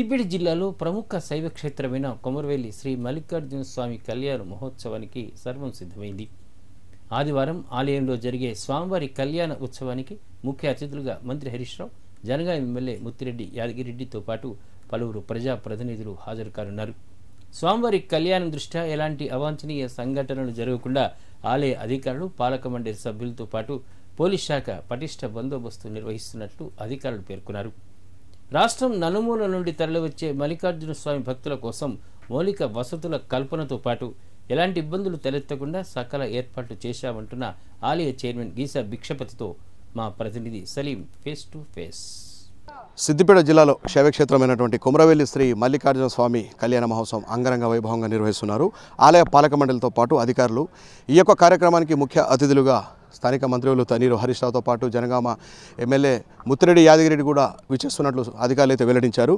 సిద్దిపేట జిల్లాలో ప్రముఖ శైవ క్షేత్రమైన కొమరవెల్లి శ్రీ మల్లికార్జున స్వామి కళ్యాణ మహోత్సవానికి సర్వం సిద్ధమైంది ఆదివారం ఆలయంలో జరిగే స్వామివారి కళ్యాణ ఉత్సవానికి ముఖ్య అతిథులుగా మంత్రి హరీష్ రావు జనగా ఎమ్మెల్యే ముత్తిరెడ్డి యాదగిరెడ్డితో పాటు పలువురు ప్రజాప్రతినిధులు హాజరు కానున్నారు స్వామివారి కళ్యాణం దృష్ట్యా ఎలాంటి అవాంఛనీయ సంఘటనలు జరగకుండా ఆలయ అధికారులు పాలక మండలి సభ్యులతో పాటు పోలీస్ శాఖ పటిష్ట బందోబస్తు నిర్వహిస్తున్నట్లు అధికారులు పేర్కొన్నారు రాష్ట్రం నలుమూల నుండి తరలివచ్చే మల్లికార్జున స్వామి భక్తుల కోసం మౌలిక వసతుల కల్పనతో పాటు ఎలాంటి ఇబ్బందులు తలెత్తకుండా సకల ఏర్పాట్లు చేశామంటున్న ఆలయ చైర్మన్ గీసా భిక్షపతితో మా ప్రతినిధి Saleem face to face Siddipet జిల్లాలో శైవక్షేత్రమైనటువంటి కుమరవెల్లి శ్రీ మల్లికార్జున స్వామి కళ్యాణ మహోత్సవం అంగరంగ వైభవంగా నిర్వహిస్తున్నారు ఆలయ పాలక మండలితో పాటు అధికారులు ఈ యొక్క కార్యక్రమానికి ముఖ్య అతిథులుగా స్థానిక మంత్రులు తనీరు హరీష్ రావుతో పాటు జనగామ ఎమ్మెల్యే ముత్తిరెడ్డి యాదగిరెడ్డి కూడా విచ్చేస్తున్నట్లు అధికారులు అయితే వెల్లడించారు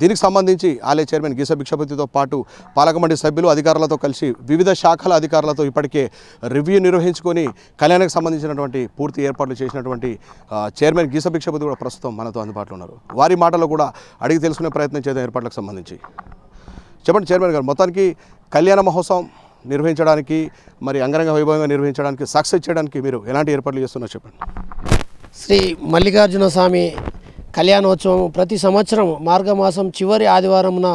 దీనికి సంబంధించి ఆలయ చైర్మన్ గీస భిక్షపతితో పాటు పాలకమండలి సభ్యులు అధికారులతో కలిసి వివిధ శాఖల అధికారులతో ఇప్పటికే రివ్యూ నిర్వహించుకొని కళ్యాణానికి సంబంధించినటువంటి పూర్తి ఏర్పాట్లు చేసినటువంటి చైర్మన్ గీస భిక్షపతి కూడా ప్రస్తుతం మనతో అందుబాటులో ఉన్నారు వారి మాటలో కూడా అడిగి తెలుసుకునే ప్రయత్నం చేద్దాం ఏర్పాట్లకు సంబంధించి చెప్పండి చైర్మన్ గారు మొత్తానికి కళ్యాణ మహోత్సవం నిర్వహించడానికి మరి అంగరంగ వైభవంగా నిర్వహించడానికి సక్సెస్ చేయడానికి మీరు ఎలాంటి ఏర్పాట్లు చేస్తున్నారు చెప్పండి శ్రీ మల్లికార్జున స్వామి కళ్యాణోత్సవం ప్రతి సంవత్సరం మార్గమాసం చివరి ఆదివారంన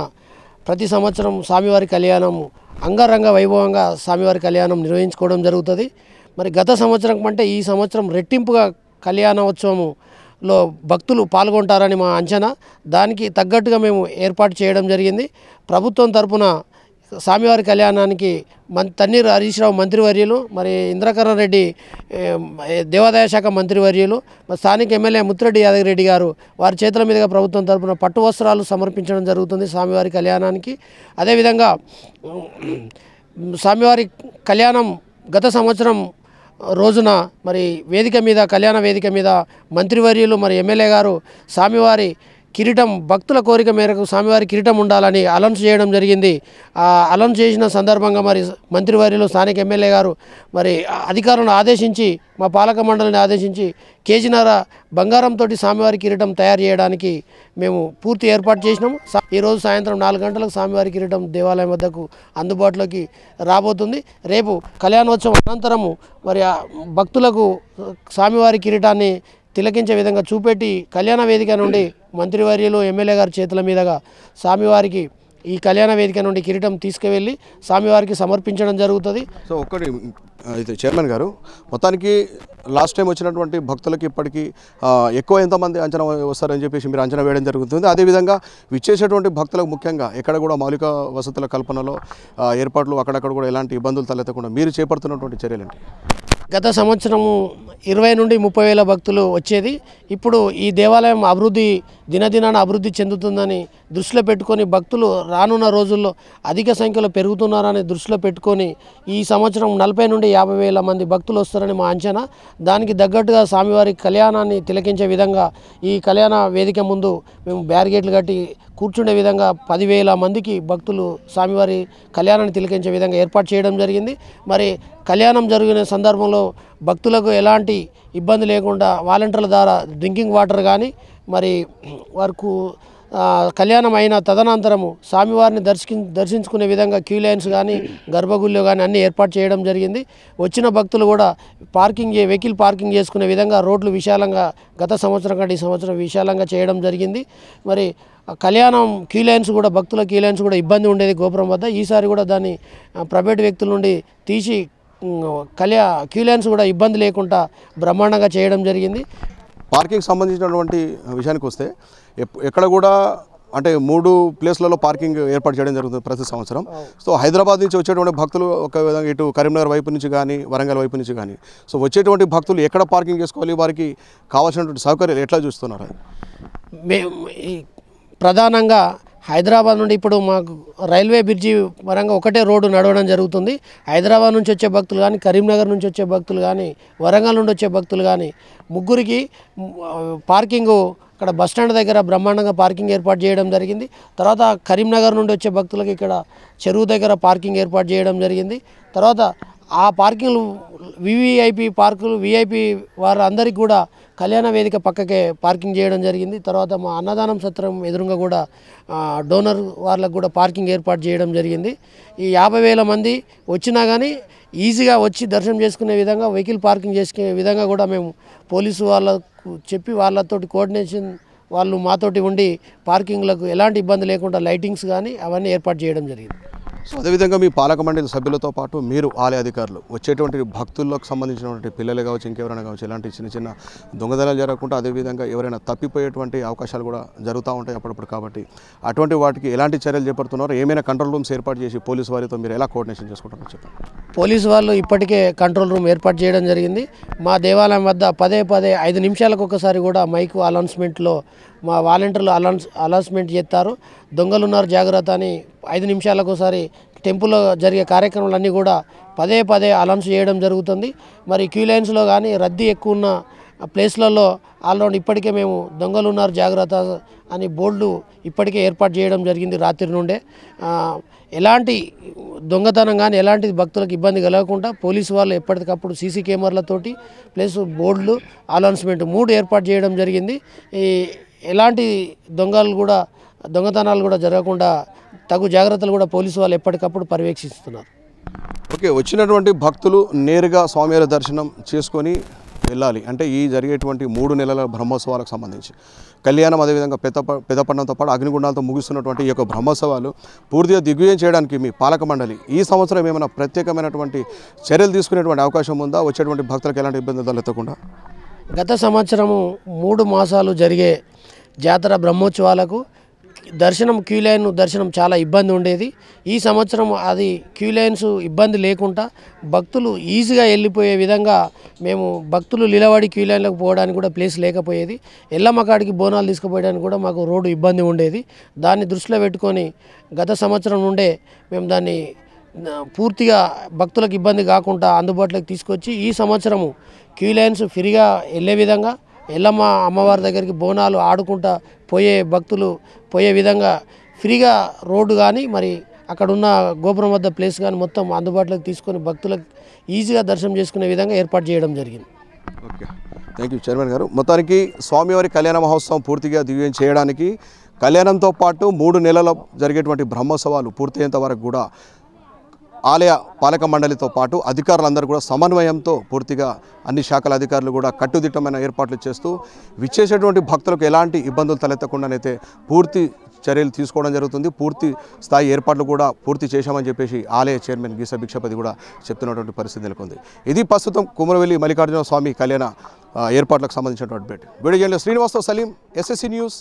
ప్రతి సంవత్సరం స్వామివారి కళ్యాణము అంగరంగ వైభవంగా స్వామివారి కళ్యాణం నిర్వహించుకోవడం జరుగుతుంది మరి గత సంవత్సరం కంటే ఈ సంవత్సరం రెట్టింపుగా కళ్యాణోత్సవములో భక్తులు పాల్గొంటారని మా అంచనా దానికి తగ్గట్టుగా మేము ఏర్పాటు చేయడం జరిగింది ప్రభుత్వం తరపున స్వామివారి కళ్యాణానికి మన్ తన్నీరు హరీశ్రావు మంత్రివర్యులు మరి ఇంద్రకరణ్ రెడ్డి దేవాదాయ శాఖ మంత్రివర్యులు మరి స్థానిక ఎమ్మెల్యే ముత్తిరెడ్డి యాదగిరెడ్డి గారు వారి చేతుల మీదుగా ప్రభుత్వం తరఫున పట్టు వస్త్రాలు సమర్పించడం జరుగుతుంది స్వామివారి కళ్యాణానికి అదేవిధంగా స్వామివారి కళ్యాణం గత సంవత్సరం రోజున మరి వేదిక మీద కళ్యాణ వేదిక మీద మంత్రివర్యులు మరి ఎమ్మెల్యే గారు స్వామివారి కిరీటం భక్తుల కోరిక మేరకు స్వామివారి కిరీటం ఉండాలని అలౌన్స్ చేయడం జరిగింది ఆ అలౌన్స్ చేసిన సందర్భంగా మరి మంత్రివర్యులు స్థానిక ఎమ్మెల్యే గారు మరి అధికారులను ఆదేశించి మా పాలక మండలిని ఆదేశించి కేజీనర బంగారంతో స్వామివారి కిరీటం తయారు చేయడానికి మేము పూర్తి ఏర్పాటు చేసినాము ఈరోజు సాయంత్రం నాలుగు గంటలకు స్వామివారి కిరీటం దేవాలయం వద్దకు అందుబాటులోకి రాబోతుంది రేపు కళ్యాణోత్సవం అనంతరము మరి భక్తులకు స్వామివారి కిరీటాన్ని తిలకించే విధంగా చూపెట్టి కళ్యాణ వేదిక నుండి మంత్రివర్యులు ఎమ్మెల్యే గారి చేతుల మీదుగా స్వామివారికి ఈ కళ్యాణ వేదిక నుండి కిరీటం తీసుకువెళ్ళి స్వామివారికి సమర్పించడం జరుగుతుంది సో ఒక్కటి అయితే చైర్మన్ గారు మొత్తానికి లాస్ట్ టైం వచ్చినటువంటి భక్తులకి ఇప్పటికీ ఎక్కువ ఎంతమంది అంచనా వస్తారని చెప్పేసి మీరు అంచనా వేయడం జరుగుతుంది అదేవిధంగా విచ్చేసేటువంటి భక్తులకు ముఖ్యంగా ఎక్కడ కూడా మౌలిక వసతుల కల్పనలో ఏర్పాట్లు అక్కడక్కడ కూడా ఎలాంటి ఇబ్బందులు తలెత్తకుండా మీరు చేపడుతున్నటువంటి చర్యలండి గత సంవత్సరము ఇరవై నుండి ముప్పై వేల భక్తులు వచ్చేది ఇప్పుడు ఈ దేవాలయం అభివృద్ధి దినదినాన అభివృద్ధి చెందుతుందని దృష్టిలో పెట్టుకొని భక్తులు రానున్న రోజుల్లో అధిక సంఖ్యలో పెరుగుతున్నారని దృష్టిలో పెట్టుకొని ఈ సంవత్సరం నలభై నుండి యాభై వేల మంది భక్తులు వస్తారని మా అంచనా దానికి తగ్గట్టుగా స్వామివారి కళ్యాణాన్ని తిలకించే విధంగా ఈ కళ్యాణ వేదిక ముందు మేము బ్యారిగేట్లు కట్టి కూర్చునే విధంగా పదివేల మందికి భక్తులు స్వామివారి కళ్యాణాన్ని తిలకించే విధంగా ఏర్పాటు చేయడం జరిగింది మరి కళ్యాణం జరిగిన సందర్భంలో భక్తులకు ఎలాంటి ఇబ్బంది లేకుండా వాలంటీర్ల ద్వారా డ్రింకింగ్ వాటర్ కానీ మరి వారికి కళ్యాణం అయిన తదనంతరము స్వామివారిని దర్శి దర్శించుకునే విధంగా క్యూ లైన్స్ కానీ గర్భగుళ్ళు కానీ అన్నీ ఏర్పాటు చేయడం జరిగింది వచ్చిన భక్తులు కూడా పార్కింగ్ వెహికల్ పార్కింగ్ చేసుకునే విధంగా రోడ్లు విశాలంగా గత సంవత్సరం కంటే ఈ సంవత్సరం విశాలంగా చేయడం జరిగింది మరి కళ్యాణం క్యూ లైన్స్ కూడా భక్తుల క్యూ లైన్స్ కూడా ఇబ్బంది ఉండేది గోపురం వద్ద ఈసారి కూడా దాన్ని ప్రైవేట్ వ్యక్తుల నుండి తీసి కళ్యా క్యూ లైన్స్ కూడా ఇబ్బంది లేకుండా బ్రహ్మాండంగా చేయడం జరిగింది పార్కింగ్ సంబంధించినటువంటి విషయానికి వస్తే ఎక్కడ కూడా అంటే మూడు ప్లేస్లలో పార్కింగ్ ఏర్పాటు చేయడం జరుగుతుంది ప్రతి సంవత్సరం సో హైదరాబాద్ నుంచి వచ్చేటువంటి భక్తులు ఒక విధంగా ఇటు కరీంనగర్ వైపు నుంచి కానీ వరంగల్ వైపు నుంచి కానీ సో వచ్చేటువంటి భక్తులు ఎక్కడ పార్కింగ్ చేసుకోవాలి వారికి కావాల్సినటువంటి సౌకర్యాలు ఎట్లా చూస్తున్నారు మేము ప్రధానంగా హైదరాబాద్ నుండి ఇప్పుడు మాకు రైల్వే బ్రిడ్జి పరంగా ఒకటే రోడ్డు నడవడం జరుగుతుంది హైదరాబాద్ నుంచి వచ్చే భక్తులు కానీ కరీంనగర్ నుంచి వచ్చే భక్తులు కానీ వరంగల్ నుండి వచ్చే భక్తులు కానీ ముగ్గురికి పార్కింగ్ ఇక్కడ బస్ స్టాండ్ దగ్గర బ్రహ్మాండంగా పార్కింగ్ ఏర్పాటు చేయడం జరిగింది తర్వాత కరీంనగర్ నుండి వచ్చే భక్తులకు ఇక్కడ చెరువు దగ్గర పార్కింగ్ ఏర్పాటు చేయడం జరిగింది తర్వాత ఆ పార్కింగ్లు వివిఐపి పార్కులు విఐపి వారందరికీ కూడా కళ్యాణ వేదిక పక్కకే పార్కింగ్ చేయడం జరిగింది తర్వాత మా అన్నదానం సత్రం ఎదురుగా కూడా డోనర్ వాళ్ళకు కూడా పార్కింగ్ ఏర్పాటు చేయడం జరిగింది ఈ యాభై వేల మంది వచ్చినా కానీ ఈజీగా వచ్చి దర్శనం చేసుకునే విధంగా వెహికల్ పార్కింగ్ చేసుకునే విధంగా కూడా మేము పోలీసు వాళ్ళకు చెప్పి వాళ్ళతోటి కోఆర్డినేషన్ వాళ్ళు మాతోటి ఉండి పార్కింగ్లకు ఎలాంటి ఇబ్బంది లేకుండా లైటింగ్స్ కానీ అవన్నీ ఏర్పాటు చేయడం జరిగింది సో అదేవిధంగా మీ పాలక మండలి సభ్యులతో పాటు మీరు ఆలయ అధికారులు వచ్చేటువంటి భక్తుల్లోకి సంబంధించినటువంటి పిల్లలు కావచ్చు ఇంకెవరైనా కావచ్చు ఇలాంటి చిన్న చిన్న దొంగదనాలు జరగకుండా అదేవిధంగా ఎవరైనా తప్పిపోయేటువంటి అవకాశాలు కూడా జరుగుతూ ఉంటాయి అప్పుడప్పుడు కాబట్టి అటువంటి వాటికి ఎలాంటి చర్యలు చేపడుతున్నారో ఏమైనా కంట్రోల్ రూమ్స్ ఏర్పాటు చేసి పోలీసు వారితో మీరు ఎలా కోఆర్డినేషన్ చేసుకుంటారో చెప్పండి పోలీసు వాళ్ళు ఇప్పటికే కంట్రోల్ రూమ్ ఏర్పాటు చేయడం జరిగింది మా దేవాలయం వద్ద పదే పదే ఐదు నిమిషాలకు ఒకసారి కూడా మైకు అనౌన్స్మెంట్లో మా వాలంటీర్లు అనౌన్స్ అనౌన్స్మెంట్ చేస్తారు దొంగలున్నారు జాగ్రత్త అని ఐదు నిమిషాలకు ఒకసారి టెంపుల్లో జరిగే కార్యక్రమాలన్నీ కూడా పదే పదే అనౌన్స్ చేయడం జరుగుతుంది మరి క్యూ లైన్స్లో కానీ రద్దీ ఎక్కువ ఉన్న ప్లేస్లలో ఆల్రౌండ్ ఇప్పటికే మేము దొంగలు ఉన్నారు జాగ్రత్త అని బోర్డు ఇప్పటికే ఏర్పాటు చేయడం జరిగింది రాత్రి నుండే ఎలాంటి దొంగతనం కానీ ఎలాంటి భక్తులకు ఇబ్బంది కలగకుండా పోలీసు వాళ్ళు ఎప్పటికప్పుడు సీసీ కెమెరాలతోటి ప్లస్ బోర్డులు అనౌన్స్మెంట్ మూడు ఏర్పాటు చేయడం జరిగింది ఈ ఎలాంటి దొంగలు కూడా దొంగతనాలు కూడా జరగకుండా తగు జాగ్రత్తలు కూడా పోలీసు వాళ్ళు ఎప్పటికప్పుడు పర్యవేక్షిస్తున్నారు ఓకే వచ్చినటువంటి భక్తులు నేరుగా స్వామివారి దర్శనం చేసుకొని వెళ్ళాలి అంటే ఈ జరిగేటువంటి మూడు నెలల బ్రహ్మోత్సవాలకు సంబంధించి కళ్యాణం అదేవిధంగా పెద్ద పెద్దపట్నంతో పాటు అగ్నిగుండాలతో ముగిస్తున్నటువంటి ఈ యొక్క బ్రహ్మోత్సవాలు పూర్తిగా దిగ్విజయం చేయడానికి మీ పాలక మండలి ఈ సంవత్సరం ఏమైనా ప్రత్యేకమైనటువంటి చర్యలు తీసుకునేటువంటి అవకాశం ఉందా వచ్చేటువంటి భక్తులకు ఎలాంటి ఇబ్బంది తలెత్తకుండా గత సంవత్సరము మూడు మాసాలు జరిగే జాతర బ్రహ్మోత్సవాలకు దర్శనం క్యూ లైన్ దర్శనం చాలా ఇబ్బంది ఉండేది ఈ సంవత్సరం అది క్యూ లైన్స్ ఇబ్బంది లేకుండా భక్తులు ఈజీగా వెళ్ళిపోయే విధంగా మేము భక్తులు నిలబడి క్యూ లైన్లకు పోవడానికి కూడా ప్లేస్ లేకపోయేది ఎల్లమ్మకాడికి బోనాలు తీసుకుపోయడానికి కూడా మాకు రోడ్డు ఇబ్బంది ఉండేది దాన్ని దృష్టిలో పెట్టుకొని గత సంవత్సరం నుండే మేము దాన్ని పూర్తిగా భక్తులకు ఇబ్బంది కాకుండా అందుబాటులోకి తీసుకొచ్చి ఈ సంవత్సరము క్యూ లైన్స్ ఫ్రీగా వెళ్ళే విధంగా ఎల్లమ్మ అమ్మవారి దగ్గరికి బోనాలు ఆడుకుంటా పోయే భక్తులు పోయే విధంగా ఫ్రీగా రోడ్డు కానీ మరి అక్కడున్న గోపురం వద్ద ప్లేస్ కానీ మొత్తం అందుబాటులోకి తీసుకొని భక్తులకు ఈజీగా దర్శనం చేసుకునే విధంగా ఏర్పాటు చేయడం జరిగింది ఓకే థ్యాంక్ యూ చైర్మన్ గారు మొత్తానికి స్వామివారి కళ్యాణ మహోత్సవం పూర్తిగా దివ్యం చేయడానికి కళ్యాణంతో పాటు మూడు నెలల జరిగేటువంటి బ్రహ్మోత్సవాలు పూర్తయ్యేంత వరకు కూడా ఆలయ పాలక మండలితో పాటు అధికారులందరూ కూడా సమన్వయంతో పూర్తిగా అన్ని శాఖల అధికారులు కూడా కట్టుదిట్టమైన ఏర్పాట్లు చేస్తూ విచ్చేసేటువంటి భక్తులకు ఎలాంటి ఇబ్బందులు తలెత్తకుండానైతే పూర్తి చర్యలు తీసుకోవడం జరుగుతుంది పూర్తి స్థాయి ఏర్పాట్లు కూడా పూర్తి చేశామని చెప్పేసి ఆలయ చైర్మన్ గీస భిక్షపతి కూడా చెప్తున్నటువంటి పరిస్థితి నెలకొంది ఇది ప్రస్తుతం కుమరవెల్లి మల్లికార్జున స్వామి కళ్యాణ ఏర్పాట్లకు సంబంధించినటువంటి భేటీ video Srinivasa Rao Saleem SSC news